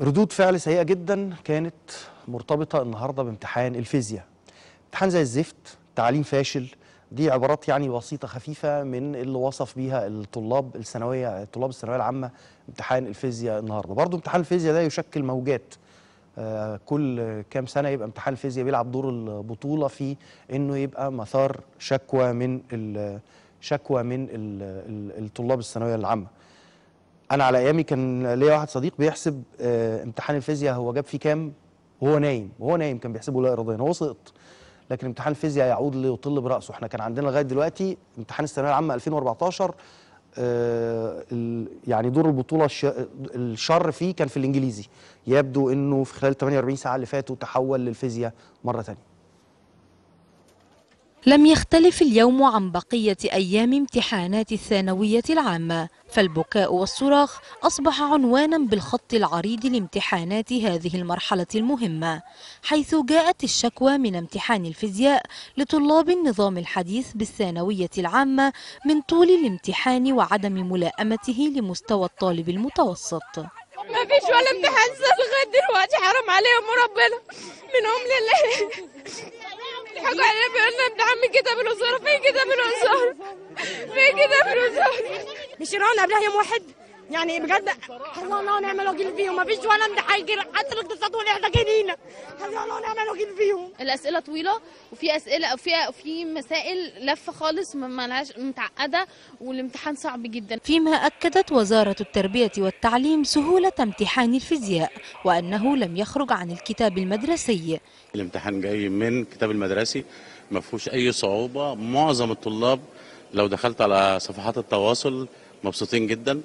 ردود فعل سيئة جدا كانت مرتبطة النهاردة بامتحان الفيزياء امتحان زي الزفت تعليم فاشل دي عبارات يعني بسيطة خفيفة من اللي وصف بيها الطلاب الثانوية طلاب الثانوية العامة امتحان الفيزياء النهاردة برضه امتحان الفيزياء ده يشكل موجات آه، كل كام سنة يبقى امتحان الفيزياء بيلعب دور البطولة في انه يبقى مثار شكوى من شكوى من الطلاب الثانوية العامة انا على ايامي كان ليا واحد صديق بيحسب آه، امتحان الفيزياء هو جاب فيه كام وهو نايم وهو نايم كان بيحسبه لا اراديا هو سقط لكن امتحان الفيزياء يعود ليطل براسه احنا كان عندنا لغايه دلوقتي امتحان الثانويه العامه 2014 آه يعني دور البطوله الشر فيه كان في الانجليزي يبدو انه في خلال 48 ساعه اللي فاتوا تحول للفيزياء مره ثانيه لم يختلف اليوم عن بقية أيام امتحانات الثانوية العامة فالبكاء والصراخ أصبح عنوانا بالخط العريض لامتحانات هذه المرحلة المهمة حيث جاءت الشكوى من امتحان الفيزياء لطلاب النظام الحديث بالثانوية العامة من طول الامتحان وعدم ملائمته لمستوى الطالب المتوسط ما فيش ولا امتحان صار لغايه دلوقتي حرام عليهم وربنا منهم لله بيضحكوا علينا بيقولنا لنا ابن عمي كده بالوزاره فين كده بالوزاره فين كده بالوزاره مش رنا قبلها يوم واحد يعني بجد حسبنا الله ونعم الوكيل فيهم ما فيش ولا حد هيجي حتى الاقتصاد واحنا جايين حسبنا الله ونعم الوكيل فيهم الاسئله طويله وفي اسئله في في مسائل لفه خالص لهاش متعقده والامتحان صعب جدا فيما اكدت وزاره التربيه والتعليم سهوله امتحان الفيزياء وانه لم يخرج عن الكتاب المدرسي الامتحان جاي من كتاب المدرسي ما فيهوش اي صعوبه معظم الطلاب لو دخلت على صفحات التواصل مبسوطين جدا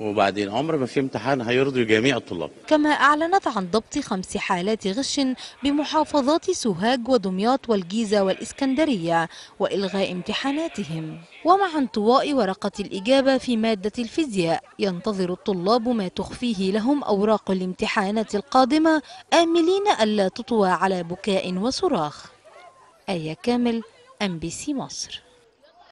وبعدين عمر ما في امتحان هيرضي جميع الطلاب كما أعلنت عن ضبط خمس حالات غش بمحافظات سوهاج ودمياط والجيزة والإسكندرية وإلغاء امتحاناتهم ومع انطواء ورقة الإجابة في مادة الفيزياء ينتظر الطلاب ما تخفيه لهم أوراق الامتحانات القادمة آملين ألا تطوى على بكاء وصراخ آية كامل أم بي سي مصر